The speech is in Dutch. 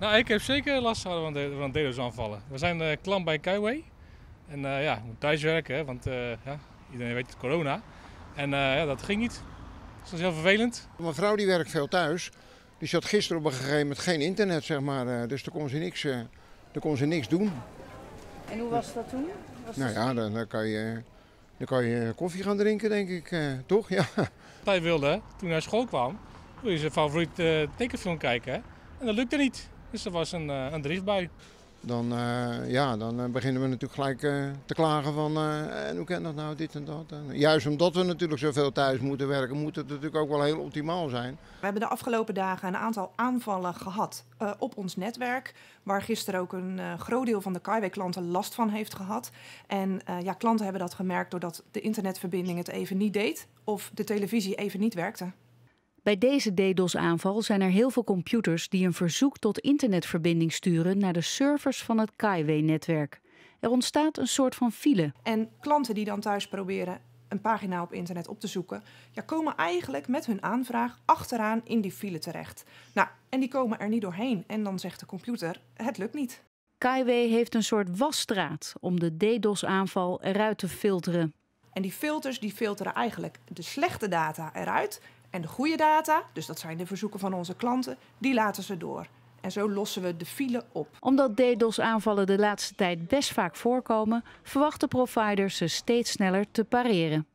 Nou, ik heb zeker last gehad van, van DDoS-aanvallen. We zijn eh, klant bij Kaiway. En eh, ja, ik moet thuis werken, hè, want eh, ja, iedereen weet het, corona. En ja, dat ging niet. Dus dat is heel vervelend. Mijn vrouw die werkt veel thuis. ze had gisteren op een gegeven moment geen internet, zeg maar. Dus daar kon ze niks, daar kon ze niks doen. En hoe was dat toen? Was nou ja, dan, dan, kan je, dan kan je koffie gaan drinken, denk ik. toch? Ja. Hij wilde, toen hij naar school kwam, wil je zijn favoriete tekenfilm kijken. En dat lukte niet. Dus er was een, eh, een drift Dan, eh, ja, dan eh, beginnen we natuurlijk gelijk te klagen van en hoe kent dat nou, dit en dat. En, juist omdat we natuurlijk zoveel thuis moeten werken, moet het natuurlijk ook wel heel optimaal zijn. We hebben de afgelopen dagen een aantal aanvallen gehad op ons netwerk. Waar gisteren ook een groot deel van de Kaiway-klanten last van heeft gehad. En ja, klanten hebben dat gemerkt doordat de internetverbinding het even niet deed of de televisie even niet werkte. Bij deze DDoS-aanval zijn er heel veel computers die een verzoek tot internetverbinding sturen naar de servers van het KIW-netwerk. Er ontstaat een soort van file. En klanten die dan thuis proberen een pagina op internet op te zoeken, ja, komen eigenlijk met hun aanvraag achteraan in die file terecht. Nou, en die komen er niet doorheen en dan zegt de computer: het lukt niet. KIW heeft een soort wasstraat om de DDoS-aanval eruit te filteren. En die filters die filteren eigenlijk de slechte data eruit en de goede data, dus dat zijn de verzoeken van onze klanten, die laten ze door. En zo lossen we de file op. Omdat DDoS-aanvallen de laatste tijd best vaak voorkomen, verwachten providers ze steeds sneller te pareren.